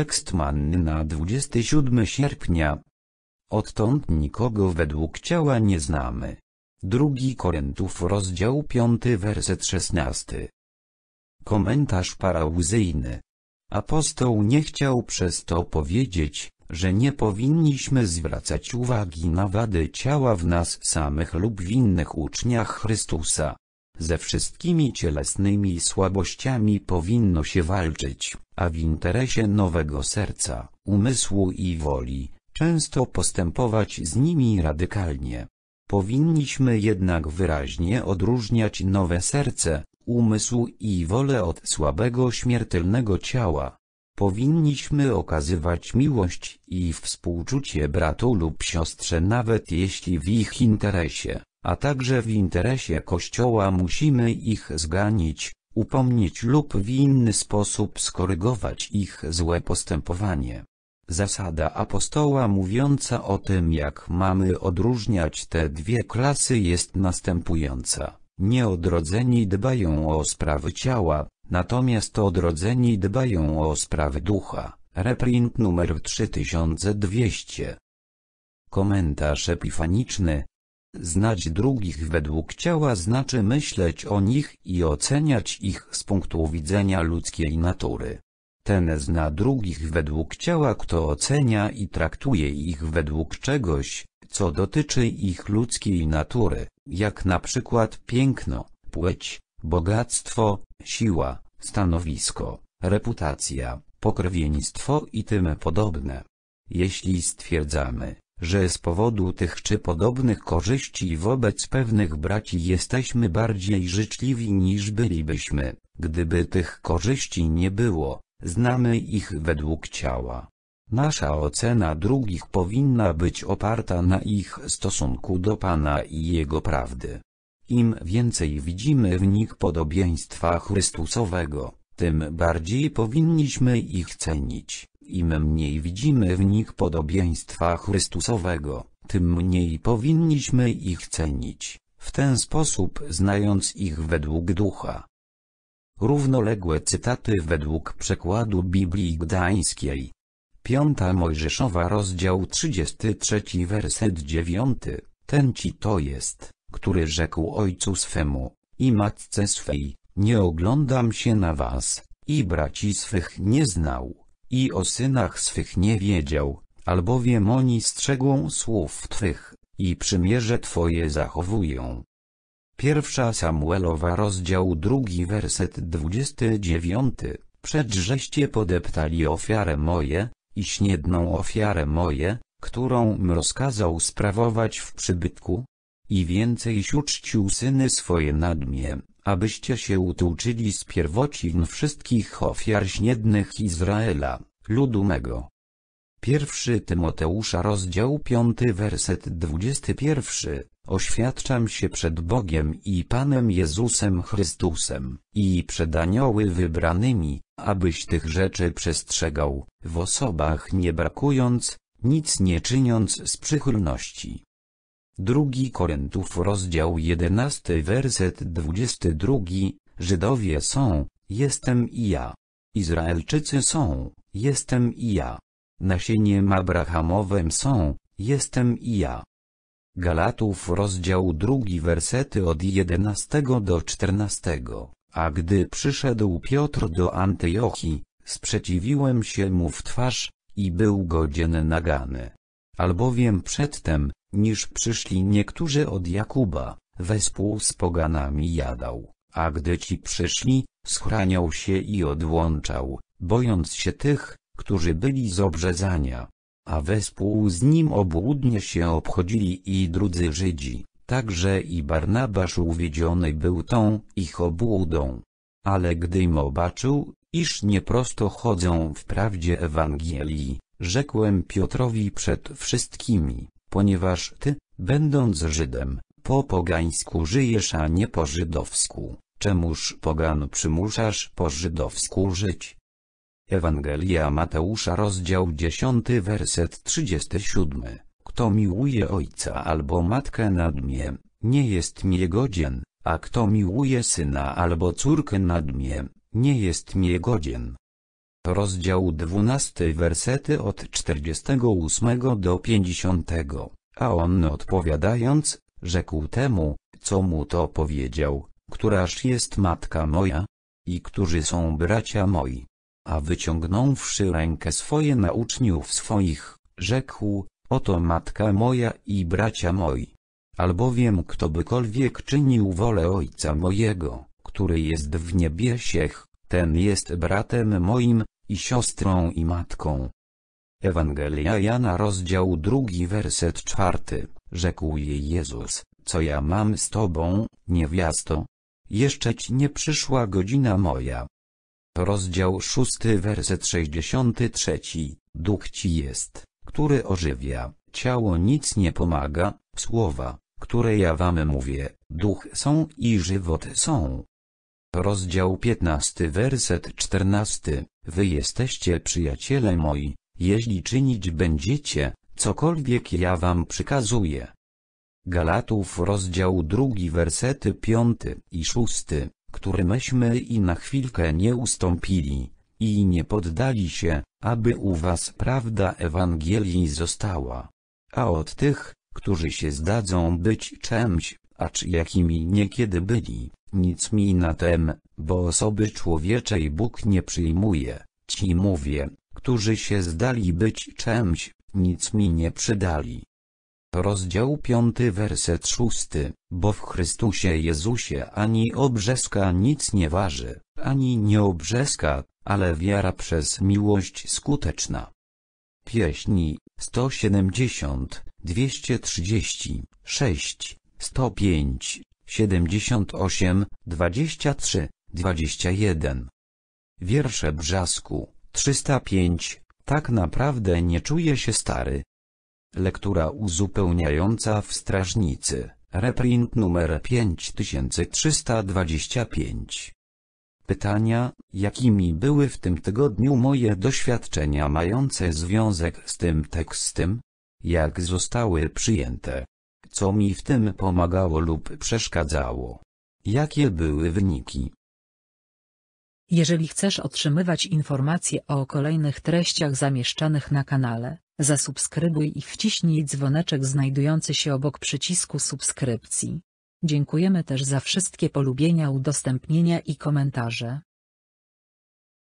Tekst manny na 27 sierpnia. Odtąd nikogo według ciała nie znamy. Drugi Korintów rozdział 5 werset 16. Komentarz parauzyjny. Apostoł nie chciał przez to powiedzieć, że nie powinniśmy zwracać uwagi na wady ciała w nas samych lub w innych uczniach Chrystusa. Ze wszystkimi cielesnymi słabościami powinno się walczyć, a w interesie nowego serca, umysłu i woli, często postępować z nimi radykalnie. Powinniśmy jednak wyraźnie odróżniać nowe serce, umysł i wolę od słabego śmiertelnego ciała. Powinniśmy okazywać miłość i współczucie bratu lub siostrze nawet jeśli w ich interesie, a także w interesie Kościoła musimy ich zganić, upomnieć lub w inny sposób skorygować ich złe postępowanie. Zasada apostoła mówiąca o tym jak mamy odróżniać te dwie klasy jest następująca. Nieodrodzeni dbają o sprawy ciała, natomiast odrodzeni dbają o sprawy ducha. Reprint numer 3200 Komentarz epifaniczny Znać drugich według ciała znaczy myśleć o nich i oceniać ich z punktu widzenia ludzkiej natury. Ten zna drugich według ciała kto ocenia i traktuje ich według czegoś, co dotyczy ich ludzkiej natury, jak na przykład piękno, płeć, bogactwo, siła, stanowisko, reputacja, pokrewieństwo i tym podobne. Jeśli stwierdzamy, że z powodu tych czy podobnych korzyści wobec pewnych braci jesteśmy bardziej życzliwi niż bylibyśmy, gdyby tych korzyści nie było, znamy ich według ciała. Nasza ocena drugich powinna być oparta na ich stosunku do Pana i Jego prawdy. Im więcej widzimy w nich podobieństwa Chrystusowego, tym bardziej powinniśmy ich cenić. Im mniej widzimy w nich podobieństwa Chrystusowego, tym mniej powinniśmy ich cenić, w ten sposób znając ich według ducha. Równoległe cytaty według przekładu Biblii Gdańskiej. Piąta Mojżeszowa rozdział 33 werset 9. Ten ci to jest, który rzekł ojcu swemu i matce swej, nie oglądam się na was, i braci swych nie znał. I o synach swych nie wiedział, albowiem oni strzegą słów Twych, i przymierze Twoje zachowują. Pierwsza Samuelowa rozdział drugi werset dwudziesty dziewiąty. Przedżeście podeptali ofiarę moje, i śniedną ofiarę moje, którą m rozkazał sprawować w przybytku, i więcej uczcił syny swoje nad mnie, abyście się utłuczyli z pierwocin wszystkich ofiar śniednych Izraela, ludu mego. 1 Tymoteusza rozdział 5 werset 21 Oświadczam się przed Bogiem i Panem Jezusem Chrystusem, i przed anioły wybranymi, abyś tych rzeczy przestrzegał, w osobach nie brakując, nic nie czyniąc z przychylności. Drugi Korintów rozdział 11 werset 22 Żydowie są, jestem i ja. Izraelczycy są, jestem i ja. Nasieniem Abrahamowym są, jestem i ja. Galatów rozdział 2 wersety od 11 do 14 A gdy przyszedł Piotr do Antiochii, sprzeciwiłem się mu w twarz, i był godzien nagany. Albowiem przedtem, niż przyszli niektórzy od Jakuba, wespół z poganami jadał, a gdy ci przyszli, schraniał się i odłączał, bojąc się tych, którzy byli z obrzezania. A wespół z nim obłudnie się obchodzili i drudzy Żydzi, także i Barnabasz uwiedziony był tą ich obłudą. Ale gdy im obaczył, iż nieprosto chodzą w prawdzie Ewangelii, rzekłem Piotrowi przed wszystkimi, ponieważ ty, będąc Żydem, po pogańsku żyjesz a nie po żydowsku, czemuż pogan przymuszasz po żydowsku żyć? Ewangelia Mateusza rozdział 10 werset 37 Kto miłuje ojca albo matkę nad mnie, nie jest mi godzien, a kto miłuje syna albo córkę nad mnie, nie jest mi godzien. Rozdział 12 wersety od 48 do 50. A on odpowiadając, rzekł temu, co mu to powiedział, któraż jest matka moja? I którzy są bracia moi? A wyciągnąwszy rękę swoje na uczniów swoich, rzekł, oto matka moja i bracia moi. Albowiem kto bykolwiek czynił wolę Ojca mojego, który jest w niebiesiech, ten jest bratem moim i siostrą i matką. Ewangelia Jana rozdział drugi werset czwarty, rzekł jej Jezus, co ja mam z tobą, niewiasto? Jeszcze ci nie przyszła godzina moja. Rozdział szósty werset sześćdziesiąty trzeci, duch ci jest, który ożywia, ciało nic nie pomaga, słowa, które ja wam mówię, duch są i żywot są. Rozdział 15 werset 14. Wy jesteście przyjaciele moi, jeśli czynić będziecie, cokolwiek ja wam przykazuję. Galatów rozdział 2 wersety 5 i 6, który myśmy i na chwilkę nie ustąpili, i nie poddali się, aby u was prawda Ewangelii została. A od tych, którzy się zdadzą być czymś, acz jakimi niekiedy byli, nic mi na tem, bo osoby człowieczej Bóg nie przyjmuje, ci mówię, którzy się zdali być czemś, nic mi nie przydali. Rozdział 5 werset 6, bo w Chrystusie Jezusie ani obrzeska nic nie waży, ani nie obrzeska, ale wiara przez miłość skuteczna. Pieśni 170, sześć, sto 105, 78, 23, 21. Wiersze Brzasku, 305, tak naprawdę nie czuję się stary. Lektura uzupełniająca w strażnicy, reprint numer 5325. Pytania, jakimi były w tym tygodniu moje doświadczenia mające związek z tym tekstem? Jak zostały przyjęte? co mi w tym pomagało lub przeszkadzało. Jakie były wyniki? Jeżeli chcesz otrzymywać informacje o kolejnych treściach zamieszczanych na kanale, zasubskrybuj i wciśnij dzwoneczek znajdujący się obok przycisku subskrypcji. Dziękujemy też za wszystkie polubienia, udostępnienia i komentarze.